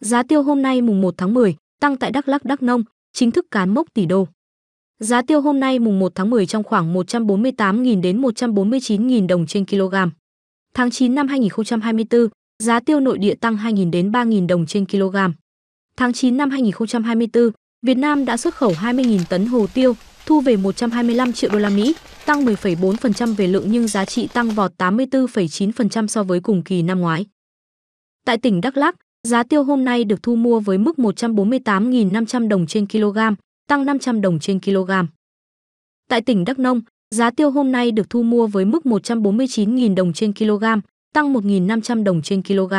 Giá tiêu hôm nay mùng 1 tháng 10 tăng tại Đắk Lắk Đắk Nông, chính thức cán mốc tỷ đô. Giá tiêu hôm nay mùng 1 tháng 10 trong khoảng 148.000 đến 149.000 đồng trên kg. Tháng 9 năm 2024, giá tiêu nội địa tăng 2.000 đến 3.000 đồng trên kg. Tháng 9 năm 2024, Việt Nam đã xuất khẩu 20.000 tấn hồ tiêu, thu về 125 triệu đô la Mỹ, tăng 10,4% về lượng nhưng giá trị tăng vọt 84,9% so với cùng kỳ năm ngoái. Tại tỉnh Đắk Lắk, Giá tiêu hôm nay được thu mua với mức 148.500 đồng trên kg, tăng 500 đồng trên kg. Tại tỉnh Đắk Nông, giá tiêu hôm nay được thu mua với mức 149.000 đồng trên kg, tăng 1.500 đồng trên kg.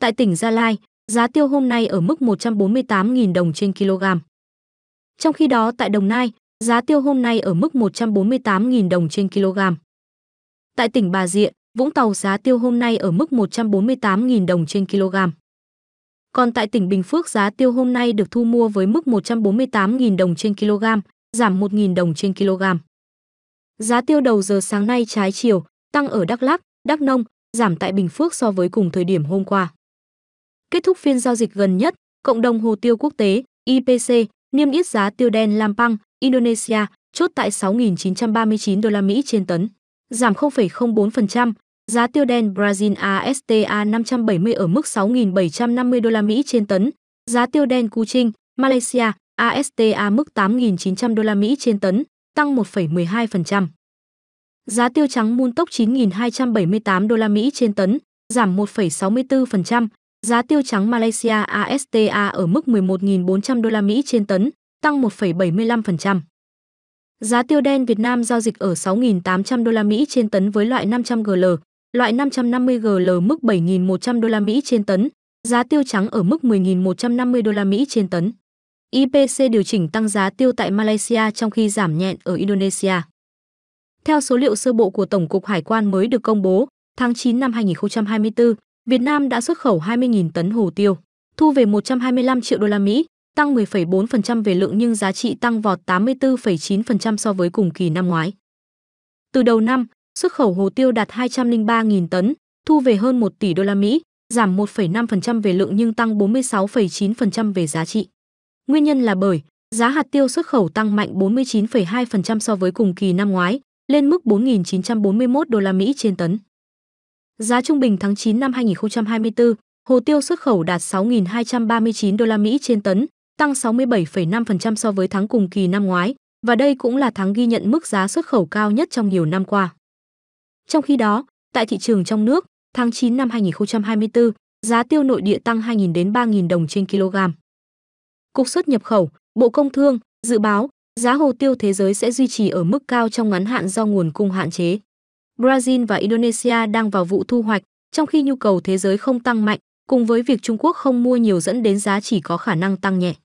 Tại tỉnh Gia Lai, giá tiêu hôm nay ở mức 148.000 đồng trên kg. Trong khi đó tại Đồng Nai, giá tiêu hôm nay ở mức 148.000 đồng trên kg. Tại tỉnh Bà Rịa, Vũng Tàu giá tiêu hôm nay ở mức 148.000 đồng trên kg. Còn tại tỉnh Bình Phước giá tiêu hôm nay được thu mua với mức 148.000 đồng trên kg, giảm 1.000 đồng trên kg. Giá tiêu đầu giờ sáng nay trái chiều, tăng ở Đắk Lắk, Đắk Nông, giảm tại Bình Phước so với cùng thời điểm hôm qua. Kết thúc phiên giao dịch gần nhất, Cộng đồng Hồ tiêu Quốc tế IPC niêm yết giá tiêu đen Lampang, Indonesia chốt tại 6.939 đô la Mỹ trên tấn giảm 0,04%, giá tiêu đen Brazil ASTA 570 ở mức 6.750 đô la Mỹ trên tấn, giá tiêu đen Kuching, Malaysia ASTA mức 8.900 đô la Mỹ trên tấn, tăng 1,12%. Giá tiêu trắng Muntok 9.278 đô la Mỹ trên tấn, giảm 1,64%, giá tiêu trắng Malaysia ASTA ở mức 11.400 đô la Mỹ trên tấn, tăng 1,75%. Giá tiêu đen Việt Nam giao dịch ở 6.800 đô la Mỹ trên tấn với loại 500 GL, loại 550 GL mức 7.100 đô la Mỹ trên tấn, giá tiêu trắng ở mức 10.150 đô la Mỹ trên tấn. IPC điều chỉnh tăng giá tiêu tại Malaysia trong khi giảm nhẹn ở Indonesia. Theo số liệu sơ bộ của Tổng cục Hải quan mới được công bố, tháng 9 năm 2024, Việt Nam đã xuất khẩu 20.000 tấn hồ tiêu, thu về 125 triệu đô la Mỹ, tăng 10,4% về lượng nhưng giá trị tăng vọt 84,9% so với cùng kỳ năm ngoái. Từ đầu năm, xuất khẩu hồ tiêu đạt 203.000 tấn, thu về hơn 1 tỷ đô la Mỹ, giảm 1,5% về lượng nhưng tăng 46,9% về giá trị. Nguyên nhân là bởi giá hạt tiêu xuất khẩu tăng mạnh 49,2% so với cùng kỳ năm ngoái, lên mức 4.941 đô la Mỹ trên tấn. Giá trung bình tháng 9 năm 2024, hồ tiêu xuất khẩu đạt 6.239 đô la Mỹ trên tấn, tăng 67,5% so với tháng cùng kỳ năm ngoái, và đây cũng là tháng ghi nhận mức giá xuất khẩu cao nhất trong nhiều năm qua. Trong khi đó, tại thị trường trong nước, tháng 9 năm 2024, giá tiêu nội địa tăng 2.000 đến 3.000 đồng trên kg. Cục xuất nhập khẩu, Bộ Công Thương dự báo giá hồ tiêu thế giới sẽ duy trì ở mức cao trong ngắn hạn do nguồn cung hạn chế. Brazil và Indonesia đang vào vụ thu hoạch, trong khi nhu cầu thế giới không tăng mạnh, cùng với việc Trung Quốc không mua nhiều dẫn đến giá chỉ có khả năng tăng nhẹ.